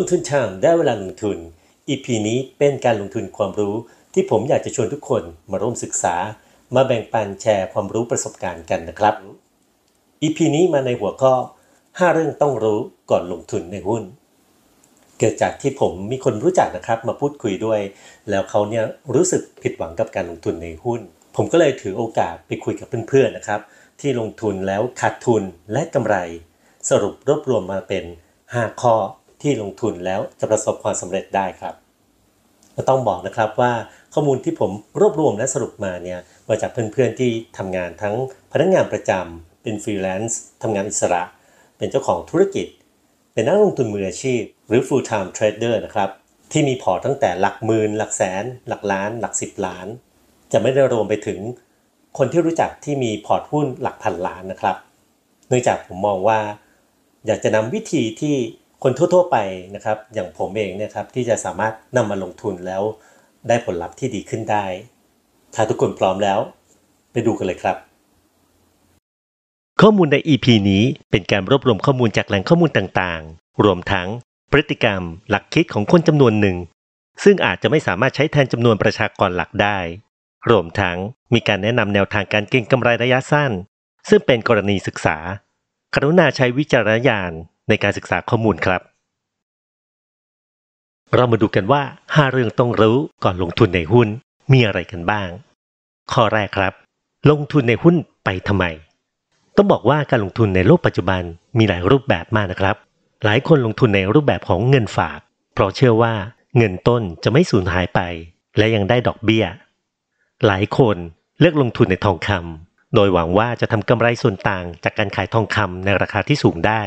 งทุนช่างได้เวลาลงทุน EP นี้เป็นการลงทุนความรู้ที่ผมอยากจะชวนทุกคนมาร่วมศึกษามาแบ่งปันแชร์ความรู้ประสบการณ์กันนะครับ EP นี้มาในหัวข้อ 5 เรื่องต้องรู้ก่อนลงทุนในหุ้น เกิดจากที่ผมมีคนรู้จักนะครับมาพูดคุยด้วย แล้วเขาเนี่ยรู้สึกผิดหวังกับการลงทุนในหุ้น ผมก็เลยถือโอกาสไปคุยกับเพื่อนๆนะครับ ที่ลงทุนแล้วขาดทุนและกำไร สรุปรวบรวมมาเป็น 5 ข้อที่ลงทุนแล้วจะประสบความสำเร็จได้ครับ ก็ต้องบอกนะครับว่าข้อมูลที่ผมรวบรวมและสรุปมาเนี่ยมาจากเพื่อนๆที่ทำงานทั้งพนักงงานประจำเป็นฟรีแลนซ์ทำงานอิสระ เป็นเจ้าของธุรกิจ เป็นนักลงทุนมืออาชีพหรือ full time trader นะครับ ที่มีพอร์ตตั้งแต่หลักหมื่นหลักแสน หลักล้าน หลักสิบล้าน จะไม่ได้รวมไปถึง คนที่รู้จักที่มีพอร์ตหุ้นหลักพันล้านนะครับ เนื่องจากผมมองว่าอยากจะนำวิธีที่คนทั่วๆ ไปนะครับอย่างผมเองเนี่ยครับที่จะสามารถนำมาลงทุนแล้ว ได้ผลลัพธ์ที่ดีขึ้นได้ถ้าทุกคนพร้อมแล้ว ไปดูกันเลยครับข้อมูลใน EP นี้เป็นการรวบรวมข้อมูลจากแหล่งข้อมูลต่างๆรวมทั้งพฤติกรรม หลักคิดของคนจำนวนหนึ่ง ซึ่งอาจจะไม่สามารถใช้แทนจำนวนประชากรหลักได้ รวมทั้งมีการแนะนำแนวทางการเก็งกำไรระยะสั้น ซึ่งเป็นกรณีศึกษาครุณาใช้วิจารณญาณในการศึกษาข้อมูลครับ เรามาดูกันว่า 5 เรื่องต้องรู้ก่อนลงทุนในหุ้น มีอะไรกันบ้าง ข้อแรกครับ ลงทุนในหุ้นไปทำไม ต้องบอกว่าการลงทุนในโลกปัจจุบันมีหลายรูปแบบมากนะครับ หลายคนลงทุนในรูปแบบของเงินฝาก เพราะเชื่อว่า เงินต้นจะไม่สูญหายไป และยังได้ดอกเบี้ย หลายคนเลือกลงทุนในทองคำ โดยหวังว่าจะทำกำไรส่วนต่างจากการขายทองคำในราคาที่สูงได้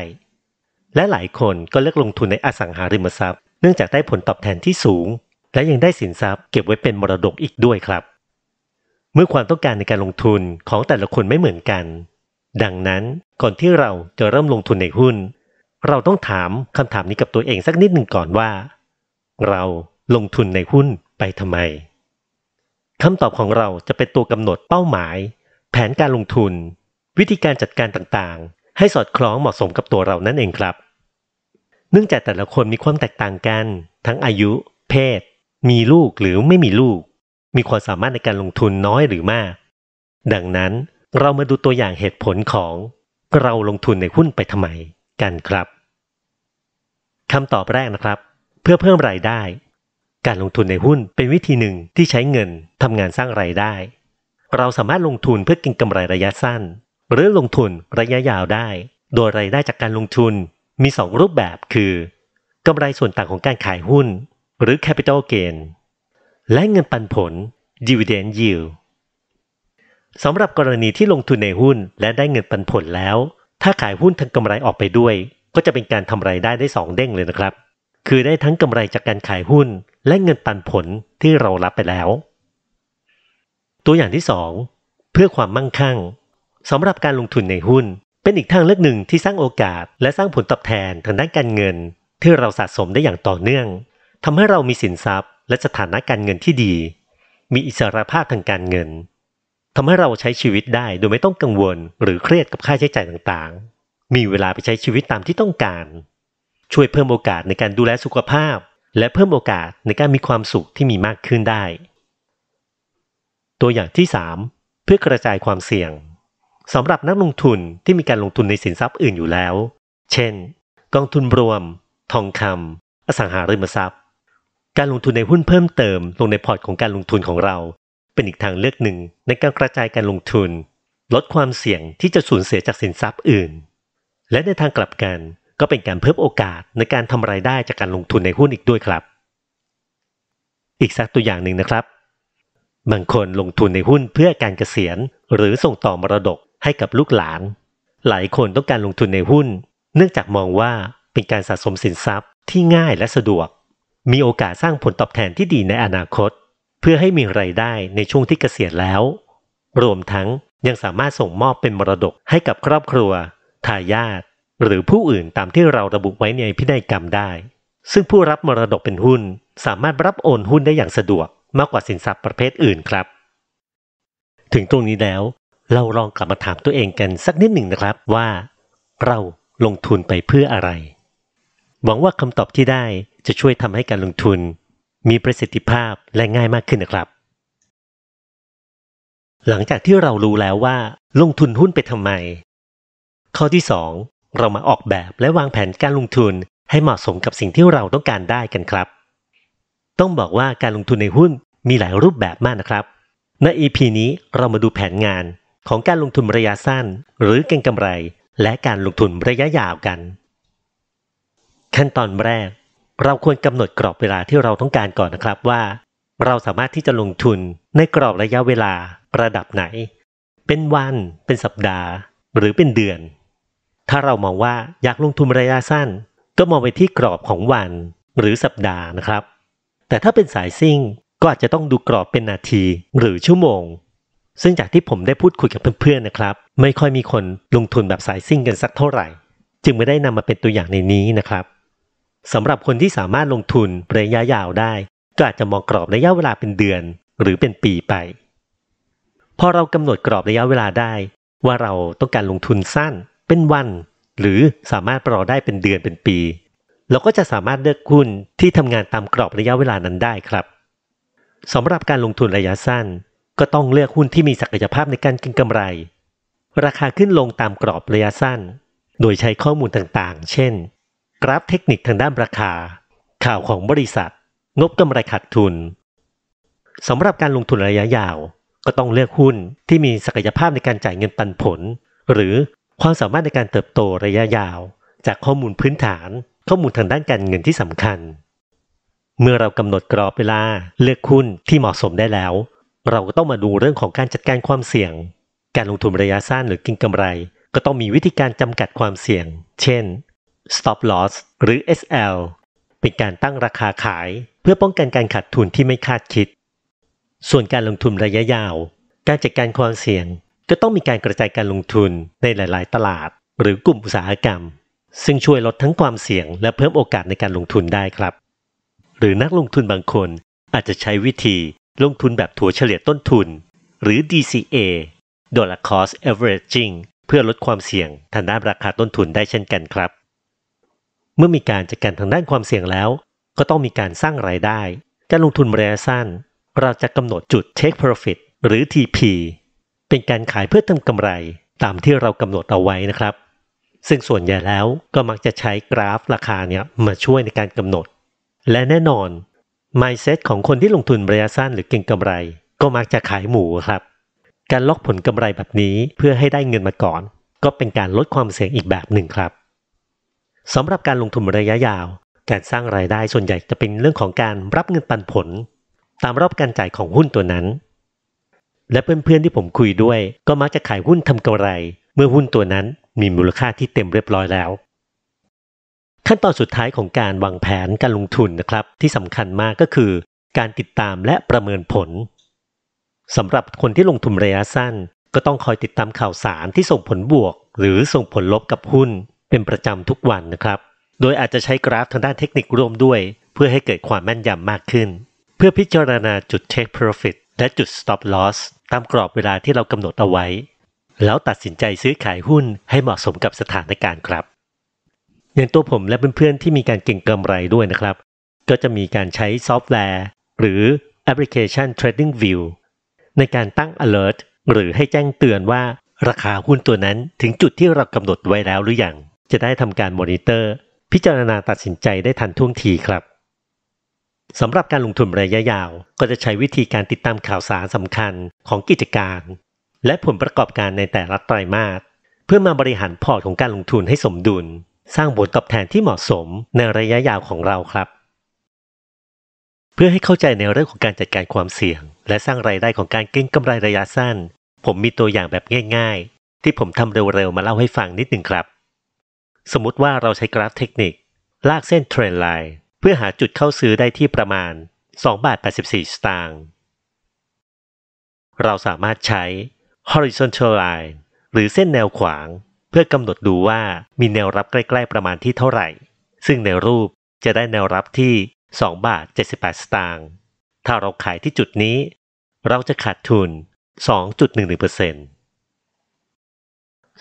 และหลายคนก็เลือกลงทุนในอสังหาริมทรัพย์ เนื่องจากได้ผลตอบแทนที่สูง และยังได้สินทรัพย์เก็บไว้เป็นมรดกอีกด้วยครับ เมื่อความต้องการในการลงทุนของแต่ละคนไม่เหมือนกัน ดังนั้นก่อนที่เราจะเริ่มลงทุนในหุ้น เราต้องถามคำถามนี้กับตัวเองสักนิดหนึ่งก่อนว่า เราลงทุนในหุ้นไปทำไมคำตอบของเราจะเป็นตัวกำหนดเป้าหมาย แผนการลงทุน วิธีการจัดการต่างให้สอดคล้องเหมาะสมกับตัวเรานั่นเองครับ เนื่องจากแต่ละคนมีความแตกต่างกัน ทั้งอายุเพศมีลูกหรือไม่มีลูก มีความสามารถในการลงทุนน้อยหรือมาก ดังนั้นเรามาดูตัวอย่างเหตุผลของ เราลงทุนในหุ้นไปทำไมกันครับคำตอบแรกนะครับ เพื่อเพิ่มรายได้ การลงทุนในหุ้นเป็นวิธีหนึ่งที่ใช้เงินทำงานสร้างรายได้ เราสามารถลงทุนเพื่อกินกำไรระยะสั้นหรือลงทุนระยะยาวได้ โดยรายได้จากการลงทุน มี 2 รูปแบบคือกำไรส่วนต่างของการขายหุ้น หรือ capital gain และเงินปันผล dividend yield สำหรับกรณีที่ลงทุนในหุ้นและได้เงินปันผลแล้ว ถ้าขายหุ้นทั้งกำไรออกไปด้วย ก็จะเป็นการทำไรายได้ได้สองเด้งเลยนะครับ คือได้ทั้งกำไรจากการขายหุ้น และเงินปันผลที่เรารับไปแล้ว ตัวอย่างที่ 2 เพื่อความมั่งคั่งสำหรับการลงทุนในหุ้น เป็นอีกทางเลือกหนึ่งที่สร้างโอกาสและสร้างผลตอบแทนทางด้านการเงินที่เราสะสมได้อย่างต่อเนื่องทำให้เรามีสินทรัพย์และสถานะการเงินที่ดี มีอิสรภาพทางการเงินทำให้เราใช้ชีวิตได้โดยไม่ต้องกังวลหรือเครียดกับค่าใช้จ่ายต่างๆ มีเวลาไปใช้ชีวิตตามที่ต้องการ ช่วยเพิ่มโอกาสในการดูแลสุขภาพและเพิ่มโอกาสในการมีความสุขที่มีมากขึ้นได้ ตัวอย่างที่3เพื่อกระจายความเสี่ยงสำหรับนักลงทุนที่มีการลงทุนในสินทรัพย์อื่นอยู่แล้ว เช่น กองทุนรวม ทองคำอสังหาริมทรัพย์ การลงทุนในหุ้นเพิ่มเติมลงในพอร์ตของการลงทุนของเรา เป็นอีกทางเลือกหนึ่งในการกระจายการลงทุน ลดความเสี่ยงที่จะสูญเสียจากสินทรัพย์อื่น และในทางกลับกันก็เป็นการเพิ่มโอกาสในการทำไรายได้จากการลงทุนในหุ้นอีกด้วยครับ อีกสักตัวอย่างหนึ่งนะครับ บางคนลงทุนในหุ้นเพื่อการเกษียณหรือส่งต่อมรดกให้กับลูกหลาน หลายคนต้องการลงทุนในหุ้น เนื่องจากมองว่าเป็นการสะสมสินทรัพย์ที่ง่ายและสะดวก มีโอกาสสร้างผลตอบแทนที่ดีในอนาคต เพื่อให้มีไรายได้ในช่วงที่เกษียณแล้ว รวมทั้งยังสามารถส่งมอบเป็นมรดกให้กับครอบครัวทายาทหรือผู้อื่นตามที่เราระบุไว้ในพินัยกรรมได้ ซึ่งผู้รับมรดกเป็นหุ้นสามารถรับโอนหุ้นได้อย่างสะดวกมากกว่าสินทรัพย์ประเภทอื่นครับ ถึงตรงนี้แล้วเราลองกลับมาถามตัวเองกันสักนิดหนึ่งนะครับว่าเราลงทุนไปเพื่ออะไรหวังว่าคำตอบที่ได้จะช่วยทำให้การลงทุนมีประสิทธิภาพและง่ายมากขึ้นนะครับ หลังจากที่เรารู้แล้วว่าลงทุนหุ้นไปทำไม ข้อที่ 2 เรามาออกแบบและวางแผนการลงทุนให้เหมาะสมกับสิ่งที่เราต้องการได้กันครับ ต้องบอกว่าการลงทุนในหุ้นมีหลายรูปแบบมากนะครับใน EP นี้เรามาดูแผนงานของการลงทุนระยะสั้น หรือเก็งกำไรและการลงทุนระยะยาวกัน ขั้นตอนแรก เราควรกำหนดกรอบเวลาที่เราต้องการก่อนนะครับว่า เราสามารถที่จะลงทุนในกรอบระยะเวลาระดับไหน เป็นวัน เป็นสัปดาห์ หรือเป็นเดือน ถ้าเรามองว่าอยากลงทุนระยะสั้น ก็มองไปที่กรอบของวันหรือสัปดาห์นะครับ แต่ถ้าเป็นสายซิ่งก็อาจจะต้องดูกรอบเป็นนาที หรือชั่วโมงซึ่งจากที่ผมได้พูดคุยกับเพื่อนๆนะครับไม่ค่อยมีคนลงทุนแบบสายซิ่งกันสักเท่าไหร่ จึงไม่ได้นำมาเป็นตัวอย่างในนี้นะครับสำหรับคนที่สามารถลงทุนระยะยาวได้ ก็อาจจะมองกรอบระยะเวลาเป็นเดือน หรือเป็นปีไป พอเรากำหนดกรอบระยะเวลาได้ ว่าเราต้องการลงทุนสั้น เป็นวัน หรือสามารถรอได้เป็นเดือนเป็นปี เราก็จะสามารถเลือกหุ้นที่ทำงานตามกรอบระยะเวลานั้นได้ครับสำหรับการลงทุนระยะสั้นก็ต้องเลือกหุ้นที่มีศักยภาพในการกินกำไร ราคาขึ้นลงตามกรอบระยะสั้น โดยใช้ข้อมูลต่างๆ เช่น กราฟเทคนิคทางด้านราคา ข่าวของบริษัท งบกำไรขาดทุนสำหรับการลงทุนระยะยาว ก็ต้องเลือกหุ้นที่มีศักยภาพในการจ่ายเงินปันผล หรือความสามารถในการเติบโตระยะยาว จากข้อมูลพื้นฐาน ข้อมูลทางด้านการเงินที่สำคัญ เมื่อเรากำหนดกรอบเวลาเลือกหุ้นที่เหมาะสมได้แล้วเราก็ต้องมาดูเรื่องของการจัดการความเสี่ยง การลงทุนระยะสั้นหรือกินกำไร ก็ต้องมีวิธีการจำกัดความเสี่ยง เช่น stop loss หรือ SL เป็นการตั้งราคาขาย เพื่อป้องกันการขาดทุนที่ไม่คาดคิด ส่วนการลงทุนระยะยาว การจัดการความเสี่ยงก็ต้องมีการกระจายการลงทุน ในหลาย ๆ ตลาด หรือกลุ่มอุตสาหกรรม ซึ่งช่วยลดทั้งความเสี่ยง และเพิ่มโอกาสในการลงทุนได้ครับ หรือนักลงทุนบางคนอาจจะใช้วิธีลงทุนแบบถัวเฉลี่ยต้นทุนหรือ DCA Dollar Cost Averaging เพื่อลดความเสี่ยงทางด้านราคาต้นทุนได้เช่นกันครับ เมื่อมีการจัดการทางด้านความเสี่ยงแล้ว ก็ต้องมีการสร้างรายได้การลงทุนระยะสั้น เราจะกำหนดจุด Take Profit หรือ TP เป็นการขายเพื่อทำกำไรตามที่เรากำหนดเอาไว้นะครับ ซึ่งส่วนใหญ่แล้วก็มักจะใช้กราฟราคาเนี่ยมาช่วยในการกำหนด และแน่นอน mindset ของคนที่ลงทุนระยะสั้นหรือเก่งกำไรก็มักจะขายหมูครับ การล็อกผลกำไรแบบนี้เพื่อให้ได้เงินมาก่อน ก็เป็นการลดความเสี่ยงอีกแบบหนึ่งครับสำหรับการลงทุนระยะยาวการสร้างรายได้ส่วนใหญ่จะเป็นเรื่องของการรับเงินปันผล ตามรอบการจ่ายของหุ้นตัวนั้น และเพื่อนๆที่ผมคุยด้วย ก็มักจะขายหุ้นทำกำไร เมื่อหุ้นตัวนั้นมีมูลค่าที่เต็มเรียบร้อยแล้วขั้นตอนสุดท้ายของการวางแผนการลงทุนนะครับที่สำคัญมากก็คือการติดตามและประเมินผล สำหรับคนที่ลงทุนระยะสั้นก็ต้องคอยติดตามข่าวสารที่ส่งผลบวกหรือส่งผลลบกับหุ้นเป็นประจำทุกวันนะครับโดยอาจจะใช้กราฟทางด้านเทคนิคร่วมด้วยเพื่อให้เกิดความแม่นยำมากขึ้นเพื่อพิจารณาจุด take profit และจุด stop loss ตามกรอบเวลาที่เรากำหนดเอาไว้แล้วตัดสินใจซื้อขายหุ้นให้เหมาะสมกับสถานการณ์ครับอย่างตัวผมและเพื่อนๆ ที่มีการเก่งกำไรด้วยนะครับ ก็จะมีการใช้ซอฟต์แวร์หรือแอปพลิเคชัน Trading View ในการตั้ง alert หรือให้แจ้งเตือนว่าราคาหุ้นตัวนั้นถึงจุดที่เรากำหนดไว้แล้วหรืออยังจะได้ทำการมอนิเตอร์พิจารณาตัดสินใจได้ทันท่วงทีครับสำหรับการลงทุนระยะยาว ก็จะใช้วิธีการติดตามข่าวสารสำคัญของกิจการ และผลประกอบการในแต่ละไตรมาสเพื่อมาบริหารพอร์ตของการลงทุนให้สมดุลสร้างบทตอบแทนที่เหมาะสมในระยะยาวของเราครับ เพื่อให้เข้าใจในเรื่องของการจัดการความเสี่ยง และสร้างไรายได้ของการเก็งกำไรระยะสั้น ผมมีตัวอย่างแบบง่ายๆ ที่ผมทำเร็วๆ มาเล่าให้ฟังนิดหนึ่งครับ สมมติว่าเราใช้กราฟเทคนิคลากเส้นเทรนไลน์เพื่อหาจุดเข้าซื้อได้ที่ประมาณ 2บาท84 สตางค์เราสามารถใช้ horizontal line หรือเส้นแนวขวางเพื่อกำหนดดูว่ามีแนวรับใกล้ ๆ ประมาณที่เท่าไหร่ ซึ่งในรูปจะได้แนวรับที่2บาท78สตางค์ถ้าเราขายที่จุดนี้ เราจะขาดทุน 2.11%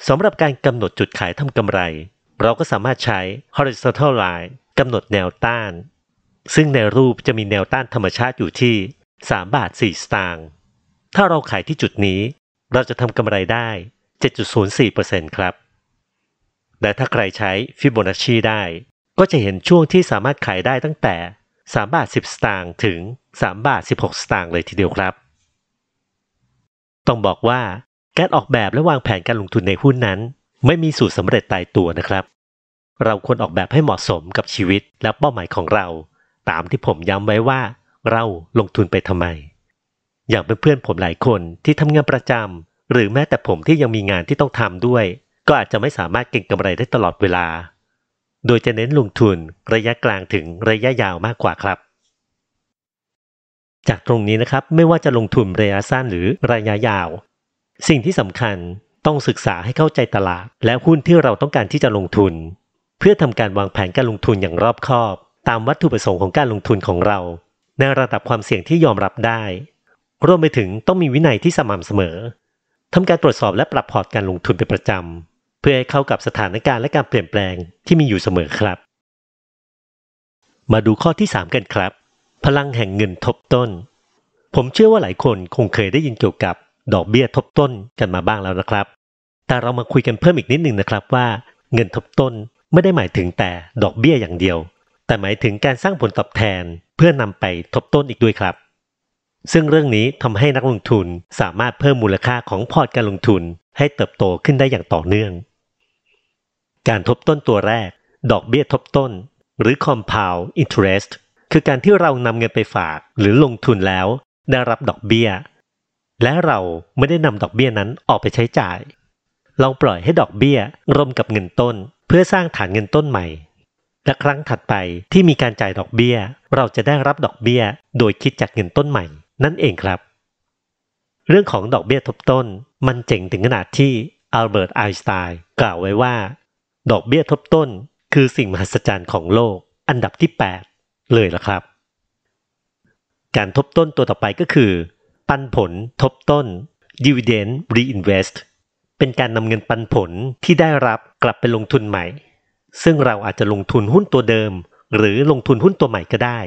สำหรับการกำหนดจุดขายทำกำไร เราก็สามารถใช้ horizontal line กำหนดแนวต้าน ซึ่งในรูปจะมีแนวต้านธรรมชาติอยู่ที่ 3 บาท4สตางค์ ถ้าเราขายที่จุดนี้ เราจะทำกำไรได้7.04%ครับและถ้าใครใช้ฟิโบนัชชีได้ ก็จะเห็นช่วงที่สามารถขายได้ตั้งแต่3บาท10 สตางค์ถึง 3 บาท 16 สตางค์เลยทีเดียวครับ ต้องบอกว่าการออกแบบและวางแผนการลงทุนในหุ้นนั้น ไม่มีสูตรสำเร็จตายตัวนะครับ เราควรออกแบบให้เหมาะสมกับชีวิตและเป้าหมายของเรา ตามที่ผมย้ำไว้ว่าเราลงทุนไปทำไม อย่างเพื่อนๆผมหลายคนที่ทำงานประจำหรือแม้แต่ผมที่ยังมีงานที่ต้องทำด้วย ก็อาจจะไม่สามารถเก่งกำไรได้ตลอดเวลา โดยจะเน้นลงทุนระยะกลางถึงระยะยาวมากกว่าครับ จากตรงนี้นะครับไม่ว่าจะลงทุนระยะสั้นหรือระยะยาว สิ่งที่สำคัญต้องศึกษาให้เข้าใจตลาดและหุ้นที่เราต้องการที่จะลงทุน เพื่อทำการวางแผนการลงทุนอย่างรอบคอบ ตามวัตถุประสงค์ของการลงทุนของเรา ในระดับความเสี่ยงที่ยอมรับได้ รวมไปถึงต้องมีวินัยที่สม่ำเสมอทำการตรวจสอบและปรับพอร์ตการลงทุนเป็นประจำเพื่อให้เข้ากับสถานการณ์และการเปลี่ยนแปลงที่มีอยู่เสมอครับ มาดูข้อที่ 3 กันครับ พลังแห่งเงินทบต้น ผมเชื่อว่าหลายคนคงเคยได้ยินเกี่ยวกับดอกเบี้ยทบต้นกันมาบ้างแล้วนะครับ แต่เรามาคุยกันเพิ่มอีกนิดหนึ่งนะครับว่าเงินทบต้นไม่ได้หมายถึงแต่ดอกเบี้ยอย่างเดียว แต่หมายถึงการสร้างผลตอบแทนเพื่อนำไปทบต้นอีกด้วยครับซึ่งเรื่องนี้ทำให้นักลงทุนสามารถเพิ่มมูลค่าของพอร์ตการลงทุนให้เติบโตขึ้นได้อย่างต่อเนื่อง การทบต้นตัวแรก ดอกเบี้ยทบต้น หรือ compound interest คือการที่เรานำเงินไปฝากหรือลงทุนแล้ว ได้รับดอกเบี้ย และเราไม่ได้นำดอกเบี้ยนั้นออกไปใช้จ่าย เราปล่อยให้ดอกเบี้ยรวมกับเงินต้น เพื่อสร้างฐานเงินต้นใหม่ และครั้งถัดไปที่มีการจ่ายดอกเบี้ยเราจะได้รับดอกเบี้ยโดยคิดจากเงินต้นใหม่นั่นเองครับ เรื่องของดอกเบี้ยทบต้น มันเจ๋งถึงขนาดที่อัลเบิร์ตไอน์สไตน์กล่าวไว้ว่า ดอกเบี้ยทบต้น คือสิ่งมหัศจรรย์ของโลกอันดับที่ 8 เลยละครับ การทบต้นตัวต่อไปก็คือ ปันผลทบต้น dividend reinvest เป็นการนำเงินปันผลที่ได้รับกลับไปลงทุนใหม่ ซึ่งเราอาจจะลงทุนหุ้นตัวเดิม หรือลงทุนหุ้นตัวใหม่ก็ได้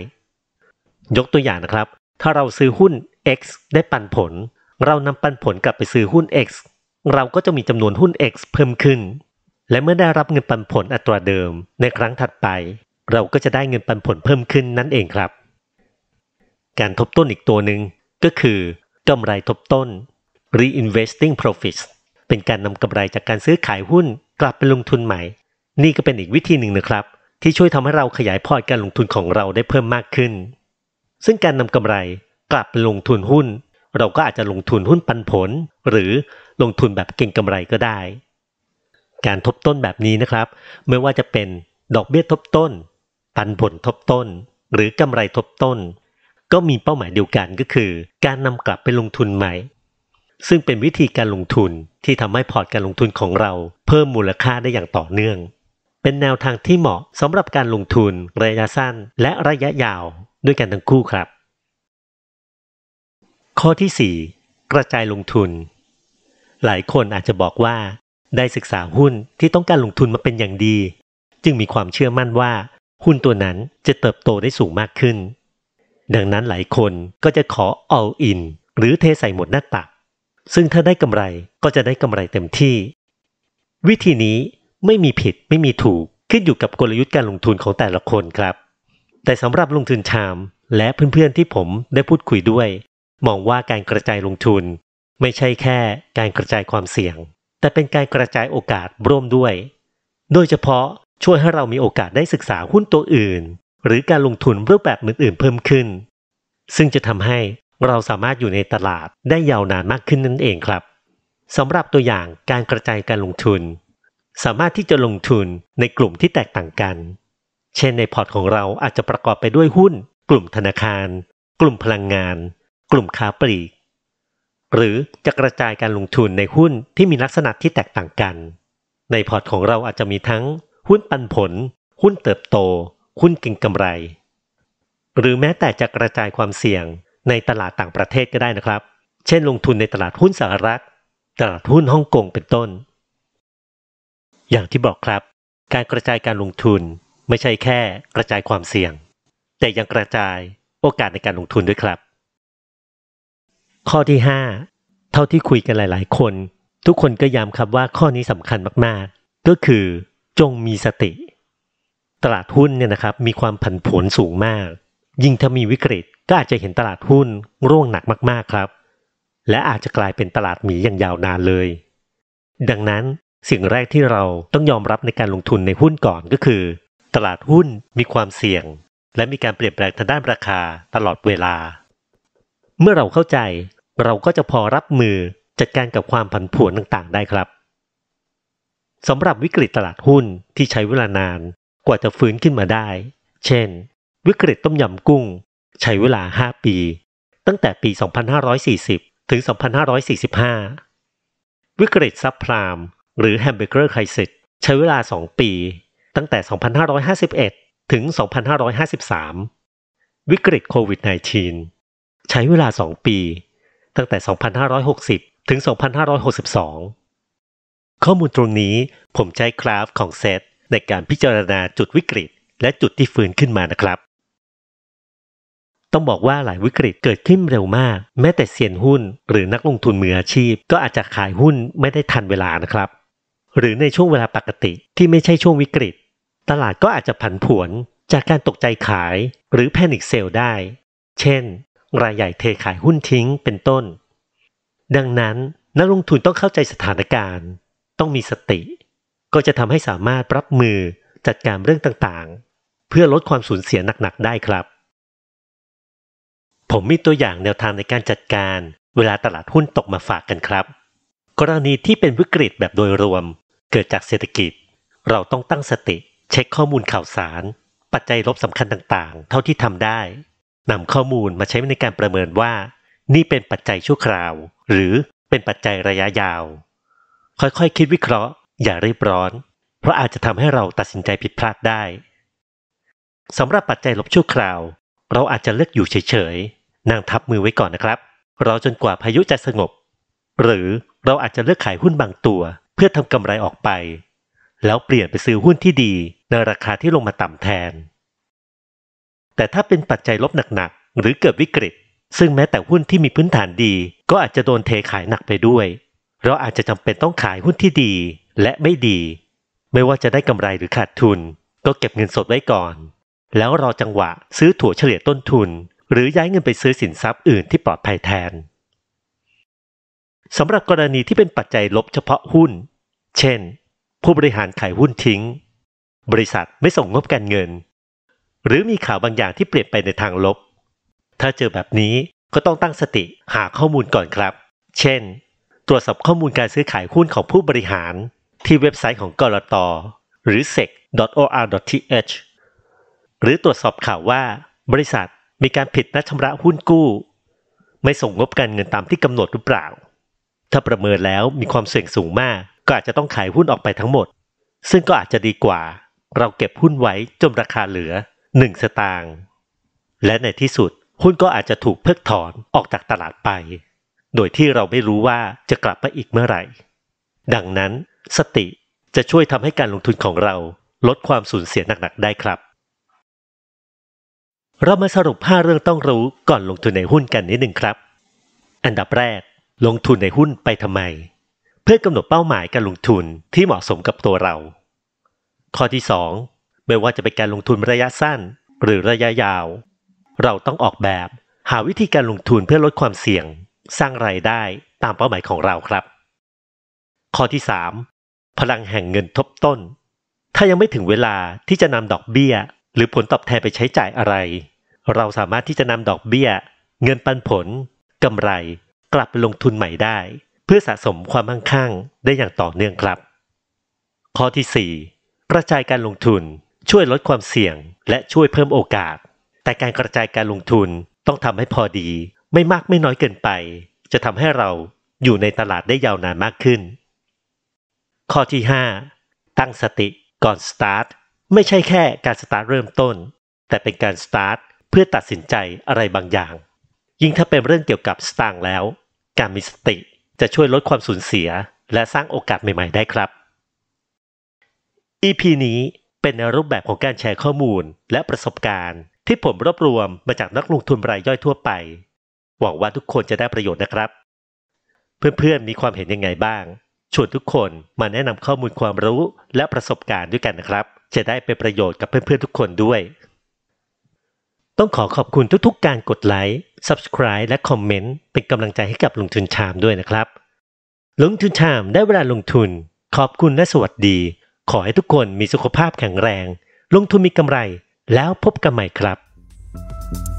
ยกตัวอย่างนะครับถ้าเราซื้อหุ้น X ได้ปันผล เรานำปันผลกลับไปซื้อหุ้น X เราก็จะมีจำนวนหุ้น X เพิ่มขึ้น และเมื่อได้รับเงินปันผลอัตราเดิม ในครั้งถัดไป เราก็จะได้เงินปันผลเพิ่มขึ้นนั่นเองครับ การทบต้นอีกตัวหนึ่งก็คือกำไรทบต้น reinvesting profits เป็นการนำกำไรจากการซื้อขายหุ้นกลับไปลงทุนใหม่ นี่ก็เป็นอีกวิธีหนึ่งนะครับ ที่ช่วยทำให้เราขยายพอร์ตการลงทุนของเราได้เพิ่มมากขึ้นซึ่งการนำกำไรกลับลงทุนหุ้น เราก็อาจจะลงทุนหุ้นปันผล หรือลงทุนแบบเก่งกำไรก็ได้ การทบต้นแบบนี้นะครับ ไม่ว่าจะเป็น ดอกเบี้ยทบต้น ปันผลทบต้น หรือกำไรทบต้น ก็มีเป้าหมายเดียวกันก็คือ การนำกลับไปลงทุนใหม่ซึ่งเป็นวิธีการลงทุนที่ทำให้พอร์ตการลงทุนของเรา เพิ่มมูลค่าได้อย่างต่อเนื่อง เป็นแนวทางที่เหมาะสำหรับการลงทุนระยะสั้น และระยะยาวด้วยกันทั้งคู่ครับ ข้อที่ 4 กระจายลงทุน หลายคนอาจจะบอกว่า ได้ศึกษาหุ้นที่ต้องการลงทุนมาเป็นอย่างดี จึงมีความเชื่อมั่นว่า หุ้นตัวนั้นจะเติบโตได้สูงมากขึ้น ดังนั้นหลายคนก็จะขอ all in หรือเทใส่หมดหน้าตัก ซึ่งถ้าได้กำไรก็จะได้กำไรเต็มที่ วิธีนี้ไม่มีผิดไม่มีถูกขึ้นอยู่กับกลยุทธ์การลงทุนของแต่ละคนครับแต่สำหรับลงทุนชามและเพื่อนๆที่ผมได้พูดคุยด้วยมองว่าการกระจายลงทุน ไม่ใช่แค่การกระจายความเสี่ยง แต่เป็นการกระจายโอกาสร่วมด้วย โดยเฉพาะช่วยให้เรามีโอกาสได้ศึกษาหุ้นตัวอื่น หรือการลงทุนรูปแบบอื่น ๆเพิ่มขึ้น ซึ่งจะทำให้เราสามารถอยู่ในตลาดได้ยาวนานมากขึ้นนั่นเองครับสำหรับตัวอย่างการกระจายการลงทุน สามารถที่จะลงทุนในกลุ่มที่แตกต่างกันเช่นในพอร์ตของเราอาจจะประกอบไปด้วยหุ้น กลุ่มธนาคาร กลุ่มพลังงาน กลุ่มค้าปลีก หรือจะกระจายการลงทุนในหุ้นที่มีลักษณะที่แตกต่างกัน ในพอร์ตของเราอาจจะมีทั้ง หุ้นปันผล หุ้นเติบโต หุ้นเก่งกำไร หรือแม้แต่จะกระจายความเสี่ยงในตลาดต่างประเทศก็ได้นะครับ เช่น ลงทุนในตลาดหุ้นสหรัฐตลาดหุ้นฮ่องกงเป็นต้น อย่างที่บอกครับ การกระจายการลงทุนไม่ใช่แค่กระจายความเสี่ยง แต่ยังกระจายโอกาสในการลงทุนด้วยครับ ข้อที่ 5 เท่าที่คุยกันหลาย ๆคน ทุกคนก็ย้ำครับว่าข้อนี้สำคัญมากๆ ก็คือ จงมีสติ ตลาดหุ้นเนี่ยนะครับมีความผันผวนสูงมาก ยิ่งถ้ามีวิกฤตก็อาจจะเห็นตลาดหุ้นร่วงหนักมากๆครับ และอาจจะกลายเป็นตลาดหมีอย่างยาวนานเลย ดังนั้นสิ่งแรกที่เราต้องยอมรับในการลงทุนในหุ้นก่อนก็คือตลาดหุ้นมีความเสี่ยง และมีการเปลี่ยนแปลงทางด้านราคาตลอดเวลา เมื่อเราเข้าใจเราก็จะพอรับมือจัดการกับความผันผวนต่างๆได้ครับ สำหรับวิกฤตตลาดหุ้นที่ใช้เวลานานกว่าจะฟื้นขึ้นมาได้ เช่น วิกฤตต้มยำกุ้ง ใช้เวลา 5 ปี ตั้งแต่ปี 2540 ถึง 2545 วิกฤตซับพรามหรือแฮมเบอร์เกอร์ไครซิสใช้เวลา 2 ปีตั้งแต่ 2551 ถึง 2553 วิกฤตโควิด -19 ใช้เวลา 2 ปี ตั้งแต่ 2560 ถึง 2562 ข้อมูลตรงนี้ผมใช้กราฟของเซตในการพิจารณาจุดวิกฤต และจุดที่ฟื้นขึ้นมานะครับ ต้องบอกว่าหลายวิกฤตเกิดขึ้นเร็วมาก แม้แต่เซียนหุ้นหรือนักลงทุนมืออาชีพ ก็อาจจะขายหุ้นไม่ได้ทันเวลานะครับ หรือในช่วงเวลาปกติที่ไม่ใช่ช่วงวิกฤตตลาดก็อาจจะผันผวนจากการตกใจขายหรือแพนิคเซลได้ เช่น รายใหญ่เทขายหุ้นทิ้งเป็นต้น ดังนั้น นักลงทุนต้องเข้าใจสถานการณ์ ต้องมีสติ ก็จะทำให้สามารถรับมือจัดการเรื่องต่าง ๆ เพื่อลดความสูญเสียหนักๆได้ครับ ผมมีตัวอย่างแนวทางในการจัดการ เวลาตลาดหุ้นตกมาฝากกันครับ กรณีที่เป็นวิกฤตแบบโดยรวมเกิดจากเศรษฐกิจ เราต้องตั้งสติเช็คข้อมูลข่าวสาร ปัจจัยลบสำคัญต่าง ๆ เท่าที่ทำได้นำข้อมูลมาใช้ในการประเมินว่านี่เป็นปัจจัยชั่วคราว หรือเป็นปัจจัยระยะยาว ค่อยๆคคิดวิเคราะห์อย่ารีบร้อน เพราะอาจจะทำให้เราตัดสินใจผิดพลาดได้สำหรับปัจจัยลบชั่วคราว เราอาจจะเลือกอยู่เฉยๆนั่งทับมือไว้ก่อนนะครับรอจนกว่าพายุจะสงบ หรือเราอาจจะเลือกขายหุ้นบางตัว เพื่อทำกำไรออกไป แล้วเปลี่ยนไปซื้อหุ้นที่ดีในราคาที่ลงมาต่ำแทน แต่ถ้าเป็นปัจจัยลบหนักๆ หรือเกิดวิกฤต ซึ่งแม้แต่หุ้นที่มีพื้นฐานดี ก็อาจจะโดนเทขายหนักไปด้วย เราอาจจะจำเป็นต้องขายหุ้นที่ดีและไม่ดี ไม่ว่าจะได้กำไรหรือขาดทุน ก็เก็บเงินสดไว้ก่อน แล้วรอจังหวะซื้อถั่วเฉลี่ยต้นทุนหรือย้ายเงินไปซื้อสินทรัพย์อื่นที่ปลอดภัยแทนสำหรับกรณีที่เป็นปัจจัยลบเฉพาะหุ้น เช่น ผู้บริหารขายหุ้นทิ้งบริษัทไม่ส่งงบการเงิน หรือมีข่าวบางอย่างที่เปลี่ยนไปในทางลบ ถ้าเจอแบบนี้ก็ต้องตั้งสติหาข้อมูลก่อนครับ เช่น ตรวจสอบข้อมูลการซื้อขายหุ้นของผู้บริหารที่เว็บไซต์ของกรตหรือ sec.or.th หรือตรวจสอบข่าวว่า บริษัทมีการผิดนัดชำระหุ้นกู้ ไม่ส่งงบการเงินตามที่กำหนดหรือเปล่า ถ้าประเมินแล้วมีความเสี่ยงสูงมาก ก็อาจจะต้องขายหุ้นออกไปทั้งหมด ซึ่งก็อาจจะดีกว่าเราเก็บหุ้นไว้จนราคาเหลือ 1 สตางค์และในที่สุดหุ้นก็อาจจะถูกเพิกถอนออกจากตลาดไป โดยที่เราไม่รู้ว่าจะกลับมาอีกเมื่อไหร่ ดังนั้นสติจะช่วยทำให้การลงทุนของเราลดความสูญเสียหนัก ๆ ได้ครับ เรามาสรุป5เรื่องต้องรู้ก่อนลงทุนในหุ้นกันนิดหนึ่งครับ อันดับแรก ลงทุนในหุ้นไปทำไม เพื่อกำหนดเป้าหมายการลงทุนที่เหมาะสมกับตัวเราข้อที่ 2 ไม่ว่าจะเป็นการลงทุนระยะสั้น หรือระยะยาว เราต้องออกแบบหาวิธีการลงทุนเพื่อลดความเสี่ยง สร้างไรายได้ตามเป้าหมายของเราครับ ข้อที่ 3 พลังแห่งเงินทบต้น ถ้ายังไม่ถึงเวลาที่จะนำดอกเบี้ย หรือผลตอบแทนไปใช้จ่ายอะไร เราสามารถที่จะนำดอกเบี้ยเงินปันผลกำไรกลับไปลงทุนใหม่ได้ เพื่อสะสมความมั่งคั่งได้อย่างต่อเนื่องครับ ข้อที่4กระจายการลงทุนช่วยลดความเสี่ยง และช่วยเพิ่มโอกาส แต่การกระจายการลงทุนต้องทำให้พอดี ไม่มากไม่น้อยเกินไป จะทำให้เราอยู่ในตลาดได้ยาวนานมากขึ้น ข้อที่5ตั้งสติก่อนสตาร์ทไม่ใช่แค่การสตาร์ทเริ่มต้น แต่เป็นการสตาร์ทเพื่อตัดสินใจอะไรบางอย่าง ยิ่งถ้าเป็นเรื่องเกี่ยวกับสตางค์แล้วการมีสติจะช่วยลดความสูญเสีย และสร้างโอกาสใหม่ๆได้ครับ EP นี้เป็นรูปแบบของการแชร์ข้อมูลและประสบการณ์ ที่ผมรวบรวมมาจากนักลงทุนรายย่อยทั่วไป หวังว่าทุกคนจะได้ประโยชน์นะครับ เพื่อนๆมีความเห็นยังไงบ้าง ชวนทุกคนมาแนะนำข้อมูลความรู้และประสบการณ์ด้วยกันนะครับ จะได้เป็นประโยชน์กับเพื่อนๆทุกคนด้วย ต้องขอขอบคุณทุกๆการกดไลค์ Subscribe และคอมเมนต์เป็นกำลังใจให้กับลงทุนชามด้วยนะครับ ลงทุนชามได้เวลาลงทุน ขอบคุณและสวัสดีขอให้ทุกคนมีสุขภาพแข็งแรง ลงทุนมีกำไรแล้วพบกันใหม่ครับ thank you